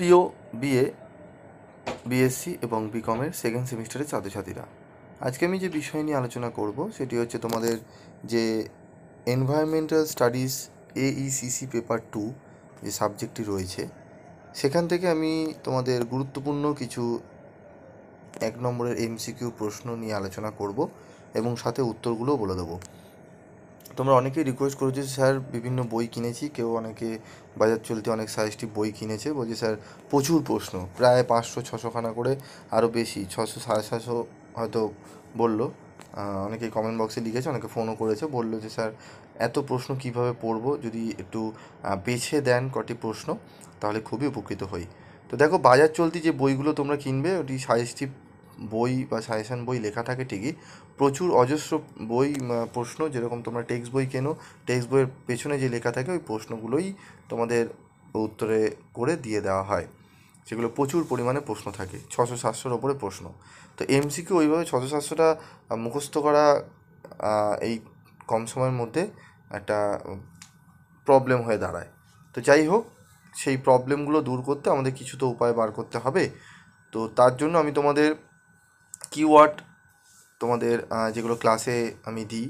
প্রিয় BA BSc এবং বিকমের second সেমিস্টারের ছাত্রছাত্রীরা আজকে আমি যে বিষয় নিয়ে আলোচনা করব সেটি হচ্ছে তোমাদের যে environmental studies AECC paper two যে সাবজেক্টটি রয়েছে সেখান থেকে আমি তোমাদের গুরুত্বপূর্ণ কিছু এক নম্বরের এমসিকিউ প্রশ্ন নিয়ে আলোচনা করব এবং সাথে উত্তরগুলোও বলে দেবো তোমরা অনেকেই রিকোয়েস্ট করেছো স্যার বিভিন্ন বই কিনেছি কেউ অনেকে বাজার চলতে অনেক সাজেস্টিভ বই কিনেছে বলছে স্যার প্রচুর প্রশ্ন প্রায় পাঁচশো ছশোখানা করে আরও বেশি ছশো সাড়ে ছশো হয়তো বললো অনেকে কমেন্ট বক্সে লিখেছে অনেকে ফোনও করেছে বললো যে স্যার এত প্রশ্ন কিভাবে পড়ব যদি একটু বেছে দেন কটি প্রশ্ন তাহলে খুবই উপকৃত হই তো দেখো বাজার চলতি যে বইগুলো তোমরা কিনবে ওটি সাজেস্টিভ বই বা সাজেশান বই লেখা থাকে ঠিকই প্রচুর অজস্র বই প্রশ্ন যেরকম তোমরা টেক্সট বই কেনো টেক্সট বইয়ের পেছনে যে লেখা থাকে ওই প্রশ্নগুলোই তোমাদের উত্তরে করে দিয়ে দেওয়া হয় সেগুলো প্রচুর পরিমাণে প্রশ্ন থাকে ছশো সাতশোর ওপরে প্রশ্ন তো এমসিকে ওইভাবে ছশো সাতশোটা মুখস্থ করা এই কম সময়ের মধ্যে একটা প্রবলেম হয়ে দাঁড়ায় তো যাই হোক সেই প্রবলেমগুলো দূর করতে আমাদের কিছু তো উপায় বার করতে হবে তো তার জন্য আমি তোমাদের কিওয়ার্ড তোমাদের যেগুলো ক্লাসে আমি দিই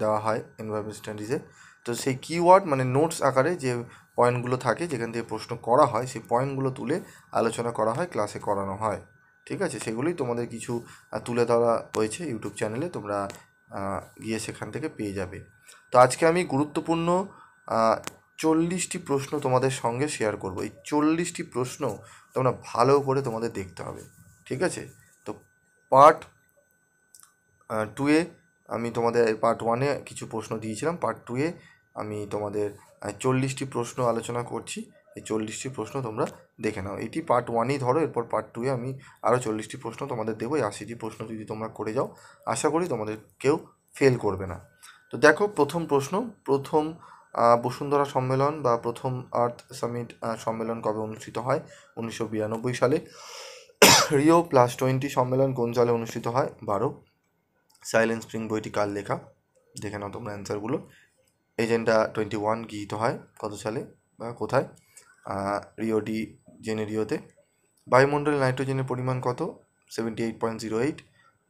দেওয়া হয় এনভায়রনমেন্ট স্টাডিজে তো সেই কিওয়ার্ড মানে নোটস আকারে যে পয়েন্টগুলো থাকে যেখান থেকে প্রশ্ন করা হয় সেই পয়েন্টগুলো তুলে আলোচনা করা হয় ক্লাসে করানো হয় ঠিক আছে সেগুলোই তোমাদের কিছু তুলে ধরা হয়েছে ইউটিউব চ্যানেলে তোমরা গিয়ে সেখান থেকে পেয়ে যাবে তো আজকে আমি গুরুত্বপূর্ণ চল্লিশটি প্রশ্ন তোমাদের সঙ্গে শেয়ার করব এই চল্লিশটি প্রশ্ন তোমরা ভালো করে তোমাদের দেখতে হবে ঠিক আছে পার্ট টুয়ে আমি তোমাদের পার্ট ওয়ানে কিছু প্রশ্ন দিয়েছিলাম পার্ট টুয়ে আমি তোমাদের চল্লিশটি প্রশ্ন আলোচনা করছি এই চল্লিশটি প্রশ্ন তোমরা দেখে নাও এটি পার্ট ওয়ানেই ধরো এরপর পার্ট টুয়ে আমি আরও চল্লিশটি প্রশ্ন তোমাদের দেবো এই আশিটি প্রশ্ন যদি তোমরা করে যাও আশা করি তোমাদের কেউ ফেল করবে না তো দেখো প্রথম প্রশ্ন প্রথম বসুন্ধরা সম্মেলন বা প্রথম আর্থ সামিট সম্মেলন কবে অনুষ্ঠিত হয় উনিশশো সালে রিও প্লাস টোয়েন্টি সম্মেলন কোন সালে অনুষ্ঠিত হয় বারো সাইলেন্ট স্প্রিং বইটি কার লেখা দেখে নাও তোমরা অ্যান্সারগুলো এজেন্ডা টোয়েন্টি ওয়ান গৃহীত হয় কত সালে বা কোথায় রিও ডি জেনেরিওতে বায়ুমণ্ডলে নাইট্রোজেনের পরিমাণ কত seventy eight point zero eight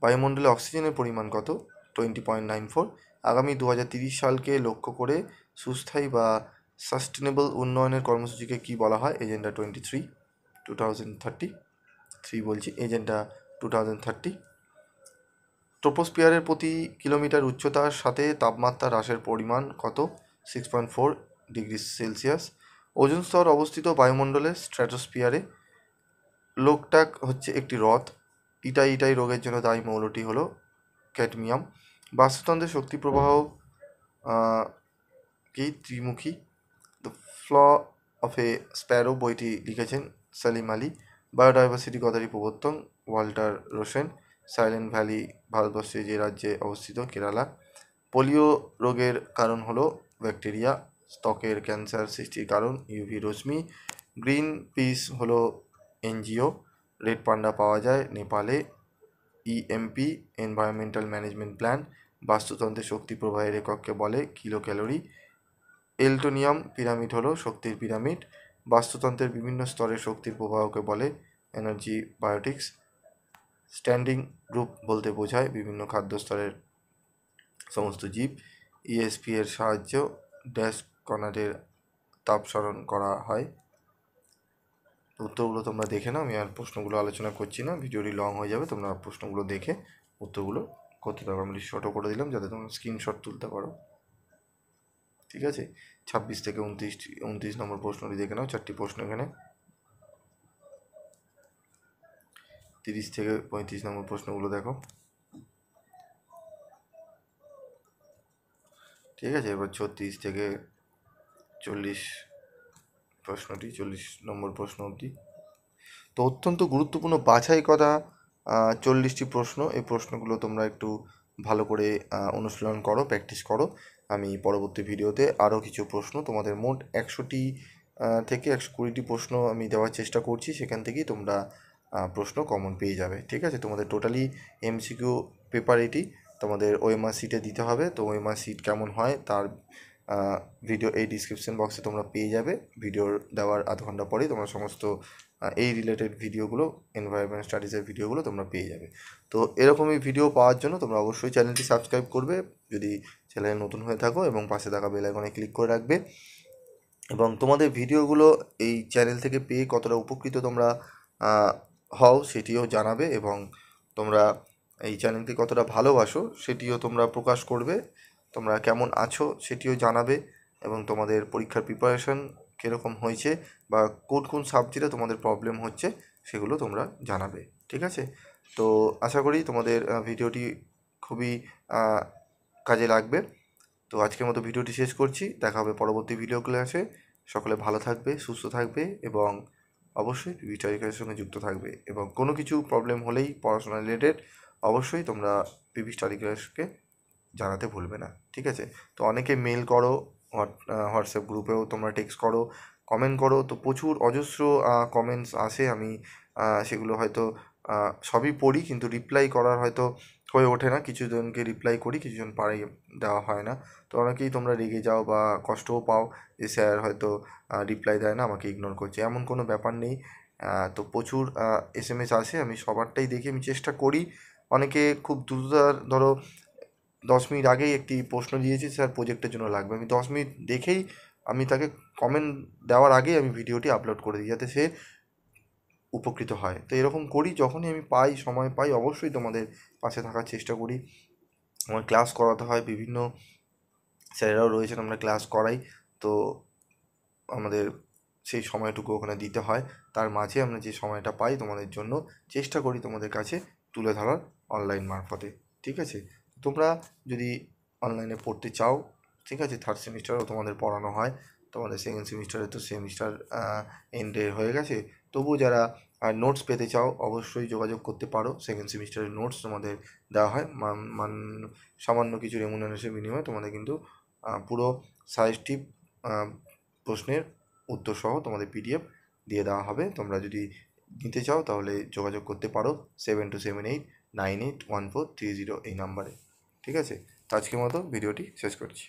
বায়ুমণ্ডলে অক্সিজেনের পরিমাণ কত টোয়েন্টি পয়েন্ট নাইন ফোর আগামী দু হাজার তিরিশ সালকে লক্ষ্য করে সুস্থায়ী বা সাস্টেনেবল উন্নয়নের কর্মসূচিকে কী বলা হয় agenda twenty three two thousand thirty three বলছি এজেন্ডা টু থাউজেন্ড থার্টি ট্রোপোস্পিয়ারের প্রতি কিলোমিটার উচ্চতার সাথে তাপমাত্রা হ্রাসের পরিমাণ কত six point four degree Celsius ozone স্তর অবস্থিত বায়ুমণ্ডলে স্ট্র্যাটোস্পিয়ারে লোকটাক হচ্ছে একটি রথ ইটাই ইটাই রোগের জন্য দায়ী মৌলটি হলো ক্যাডমিয়াম বাস্তুতন্ত্রের শক্তি প্রবাহ কি ত্রিমুখী the fall of a sparrow বইটি লিখেছেন সালিম আলী বায়োডাইভার্সিটি কথাটি প্রবর্তন ওয়াল্টার রোসেন সাইলেন্ট ভ্যালি ভারতবর্ষে যে রাজ্যে অবস্থিত কেরালা পোলিও রোগের কারণ হলো ব্যাকটেরিয়া ত্বকের ক্যান্সার সৃষ্টির কারণ ইউভি রশ্মি গ্রিন পিস হলো এনজিও রেড পান্ডা পাওয়া যায় নেপালে ইএমপি এনভায়রনমেন্টাল ম্যানেজমেন্ট প্ল্যান বাস্তুতন্ত্রে শক্তি প্রবাহের এককে বলে কিলো ক্যালোরি এলটোনিয়াম পিরামিড হলো শক্তির পিরামিড বাস্তুতন্ত্রের বিভিন্ন স্তরে শক্তির প্রবাহকে বলে এনার্জি বায়োটিক্স স্ট্যান্ডিং গ্রুপ বলতে বোঝায় বিভিন্ন খাদ্য স্তরের সমস্ত জীব ইএসপি e এর সাহায্য ড্যাশ কনাডের তাপ সরণ করা হয় উত্তরগুলো তোমরা দেখে নাও আমি আর প্রশ্নগুলো আলোচনা করছি না ভিডিওটি লং হয়ে যাবে তোমরা প্রশ্নগুলো দেখে উত্তরগুলো করতে পারো আমি শর্টও করে দিলাম যাতে তোমরা স্ক্রিনশট তুলতে পারো ঠিক আছে ছাব্বিশ থেকে উনত্রিশ উনত্রিশ নম্বর প্রশ্নটি দেখে নাও চারটি প্রশ্ন এখানে তিরিশ থেকে পঁয়ত্রিশ নম্বর প্রশ্নগুলো দেখো ঠিক আছে এবার ছত্রিশ থেকে চল্লিশ প্রশ্নটি চল্লিশ নম্বর প্রশ্ন অবধি তো অত্যন্ত গুরুত্বপূর্ণ বাছাই করা চল্লিশটি প্রশ্ন এই প্রশ্নগুলো তোমরা একটু ভালো করে অনুশীলন করো প্র্যাকটিস করো আমি পরবর্তী ভিডিওতে আরও কিছু প্রশ্ন তোমাদের মোট একশোটি থেকে একশো কুড়িটি প্রশ্ন আমি দেওয়ার চেষ্টা করছি সেখান থেকেই তোমরা প্রশ্ন কমন পেয়ে যাবে ঠিক আছে তোমাদের টোটালি এমসিকিউ পেপার এটি তোমাদের ওএমআর সিটে দিতে হবে তো ওএমআর সিট কেমন হয় তার ভিডিও এই ডিসক্রিপশন বক্সে তোমরা পেয়ে যাবে ভিডিওর দেওয়ার আধ ঘন্টা পরেই তোমরা সমস্ত এই রিলেটেড ভিডিওগুলো এনভায়রনমেন্ট স্টাডিজের ভিডিওগুলো তোমরা পেয়ে যাবে তো এরকমই ভিডিও পাওয়ার জন্য তোমরা অবশ্যই চ্যানেলটি সাবস্ক্রাইব করবে যদি চ্যানেলে নতুন হয়ে থাকো এবং পাশে থাকা বেলাইকনে ক্লিক করে রাখবে এবং তোমাদের ভিডিওগুলো এই চ্যানেল থেকে পেয়ে কতটা উপকৃত তোমরা হও সেটিও জানাবে এবং তোমরা এই চ্যানেলটি কতটা ভালোবাসো সেটিও তোমরা প্রকাশ করবে তোমরা কেমন আছো সেটিও জানাবে এবং তোমাদের পরীক্ষার প্রিপারেশান কীরকম হয়েছে বা কোন কোন সাবজেক্টে তোমাদের প্রবলেম হচ্ছে সেগুলো তোমরা জানাবে ঠিক আছে তো আশা করি তোমাদের ভিডিওটি খুবই কাজে লাগবে তো আজকের মতো ভিডিওটি শেষ করছি দেখা হবে পরবর্তী ভিডিও ক্লাসে সকলে ভালো থাকবে সুস্থ থাকবে এবং অবশ্যই পিবিটারিকারের সঙ্গে যুক্ত থাকবে এবং কোনো কিছু প্রবলেম হলেই পড়াশোনা রিলেটেড অবশ্যই তোমরা পিবি স্টাডি ক্লাসকে জানাতে ভুলবে না ঠিক আছে তো অনেকে মেল করো হোয়াটসঅ্যাপ গ্রুপেও তোমরা টেক্সট করো কমেন্ট করো তো প্রচুর অজস্র কমেন্টস আসে আমি সেগুলো হয়তো সবই পড়ি কিন্তু রিপ্লাই করার হয়তো হয়ে ওঠে না কিছুজনকে রিপ্লাই করি কিছুজন পারে দেওয়া হয় না তো অনেকেই তোমরা রেগে যাও বা কষ্টও পাও যে স্যার হয়তো রিপ্লাই দেয় না আমাকে ইগনোর করছে এমন কোনো ব্যাপার নেই তো প্রচুর এস এম এস আসে আমি সবারটাই দেখি আমি চেষ্টা করি অনেকে খুব দ্রুততার ধরো দশ মিনিট আগেই একটি প্রশ্ন দিয়েছি স্যার প্রোজেক্টের জন্য লাগবে আমি দশ মিনিট দেখেই আমি তাকে কমেন্ট দেওয়ার আগেই আমি ভিডিওটি আপলোড করে দিই যাতে সে উপকৃত হয় তো এরকম করি যখনই আমি পাই সময় পাই অবশ্যই তোমাদের পাশে থাকার চেষ্টা করি আমার ক্লাস করাতে হয় বিভিন্ন স্যারেরাও রয়েছেন আমরা ক্লাস করাই তো আমাদের সেই সময়টুকু ওখানে দিতে হয় তার মাঝে আমরা যে সময়টা পাই তোমাদের জন্য চেষ্টা করি তোমাদের কাছে তুলে ধরার অনলাইন মারফতে ঠিক আছে তোমরা যদি অনলাইনে পড়তে চাও ঠিক আছে থার্ড সেমিস্টারও তোমাদের পড়ানো হয় তোমাদের সেকেন্ড সেমিস্টারে তো সেমিস্টার এন্ডে হয়ে গেছে তবু যারা নোটস পেতে চাও অবশ্যই যোগাযোগ করতে পারো সেকেন্ড সেমিস্টারের নোটস তোমাদের দেওয়া হয় মান সামান্য কিছু রেমুনারেশন বিনিময়ে তোমাদের কিন্তু পুরো সাজেস্টিভ প্রশ্নের উত্তর সহ তোমাদের পিডিএফ দিয়ে দেওয়া হবে তোমরা যদি নিতে চাও তাহলে যোগাযোগ করতে পারো seven two seven eight nine eight one four three zero এই নাম্বারে ঠিক আছে আজকের মতো ভিডিওটি শেষ করছি